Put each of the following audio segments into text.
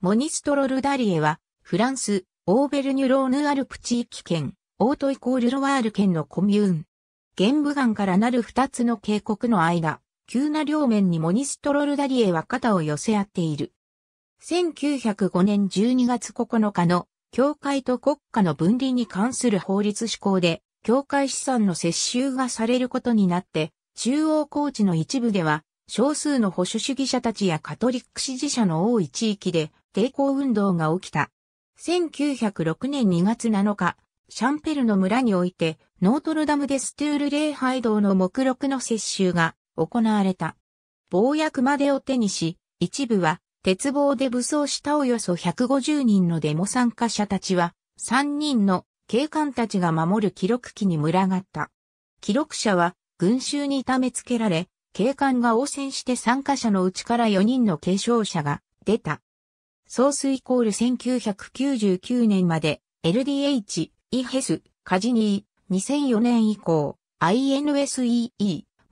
モニストロルダリエは、フランス、オーベルニュローヌアルプ地域圏、オートイコールロワール県のコミューン。玄武岩からなる二つの渓谷の間、急な両面にモニストロルダリエは肩を寄せ合っている。1905年12月9日の、教会と国家の分離に関する法律施行で、教会資産の接収がされることになって、中央高地の一部では、少数の保守主義者たちやカトリック支持者の多い地域で、抵抗運動が起きた。1906年2月7日、シャンペルの村において、ノートルダムデストゥール礼拝堂の目録の接収が行われた。暴薬までを手にし、一部は鉄棒で武装したおよそ150人のデモ参加者たちは、3人の警官たちが守る記録機に群がった。記録者は群衆に痛めつけられ、警官が応戦して参加者のうちから4人の継承者が出た。ソースイコール1999年まで LDH、イヘス、カジニー、2004年以降、INSEE、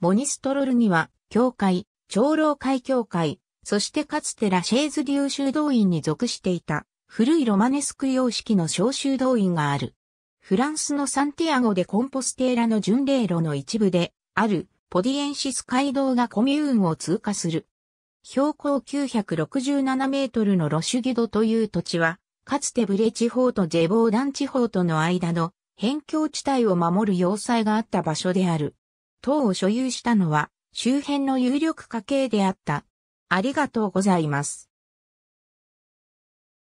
モニストロルには、教会、長老会教会、そしてかつてラシェーズ流修道院に属していた、古いロマネスク様式の小修道院がある。フランスのサンティアゴでコンポステーラの巡礼路の一部で、ある、ポディエンシス街道がコミューンを通過する。標高967メートルのロシュギドという土地は、かつてブレ地方とジェボーダン地方との間の辺境地帯を守る要塞があった場所である。塔を所有したのは周辺の有力家系であった。ありがとうございます。